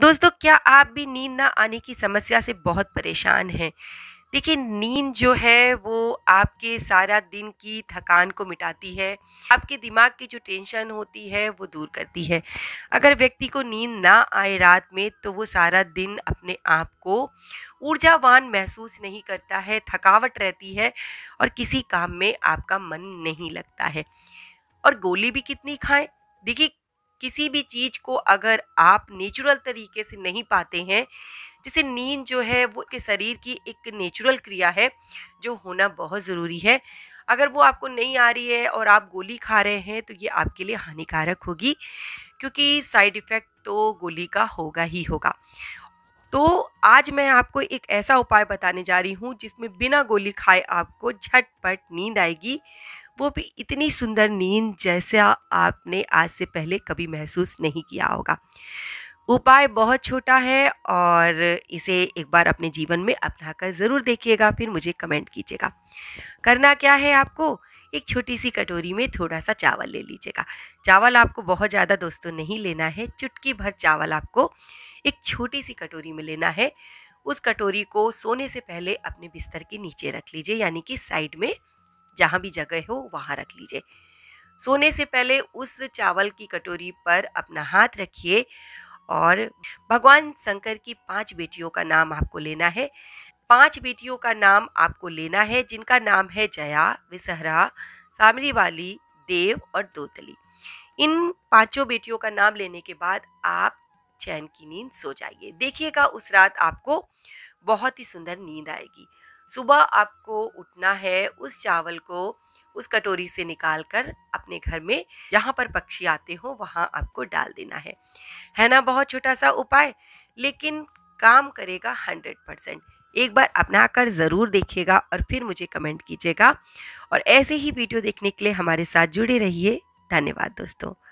दोस्तों क्या आप भी नींद ना आने की समस्या से बहुत परेशान हैं देखिए नींद जो है वो आपके सारा दिन की थकान को मिटाती है आपके दिमाग की जो टेंशन होती है वो दूर करती है अगर व्यक्ति को नींद ना आए रात में तो वो सारा दिन अपने आप को ऊर्जावान महसूस नहीं करता है थकावट रहती है और किसी काम में आपका मन नहीं लगता है और गोली भी कितनी खाएं देखिए किसी भी चीज़ को अगर आप नेचुरल तरीके से नहीं पाते हैं जैसे नींद जो है वो के शरीर की एक नेचुरल क्रिया है जो होना बहुत ज़रूरी है अगर वो आपको नहीं आ रही है और आप गोली खा रहे हैं तो ये आपके लिए हानिकारक होगी क्योंकि साइड इफ़ेक्ट तो गोली का होगा ही होगा तो आज मैं आपको एक ऐसा उपाय बताने जा रही हूँ जिसमें बिना गोली खाए आपको झटपट नींद आएगी वो भी इतनी सुंदर नींद जैसा आपने आज से पहले कभी महसूस नहीं किया होगा उपाय बहुत छोटा है और इसे एक बार अपने जीवन में अपना कर ज़रूर देखिएगा फिर मुझे कमेंट कीजिएगा करना क्या है आपको एक छोटी सी कटोरी में थोड़ा सा चावल ले लीजिएगा चावल आपको बहुत ज़्यादा दोस्तों नहीं लेना है चुटकी भर चावल आपको एक छोटी सी कटोरी में लेना है उस कटोरी को सोने से पहले अपने बिस्तर के नीचे रख लीजिए यानी कि साइड में जहाँ भी जगह हो वहाँ रख लीजिए सोने से पहले उस चावल की कटोरी पर अपना हाथ रखिए और भगवान शंकर की पांच बेटियों का नाम आपको लेना है पांच बेटियों का नाम आपको लेना है जिनका नाम है जया विसहरा सामरी वाली देव और दोतली इन पांचों बेटियों का नाम लेने के बाद आप चैन की नींद सो जाइए देखिएगा उस रात आपको बहुत ही सुंदर नींद आएगी सुबह आपको उठना है उस चावल को उस कटोरी से निकाल कर अपने घर में जहाँ पर पक्षी आते हो वहाँ आपको डाल देना है है ना बहुत छोटा सा उपाय लेकिन काम करेगा हंड्रेड परसेंट एक बार अपना कर ज़रूर देखिएगा और फिर मुझे कमेंट कीजिएगा और ऐसे ही वीडियो देखने के लिए हमारे साथ जुड़े रहिए धन्यवाद दोस्तों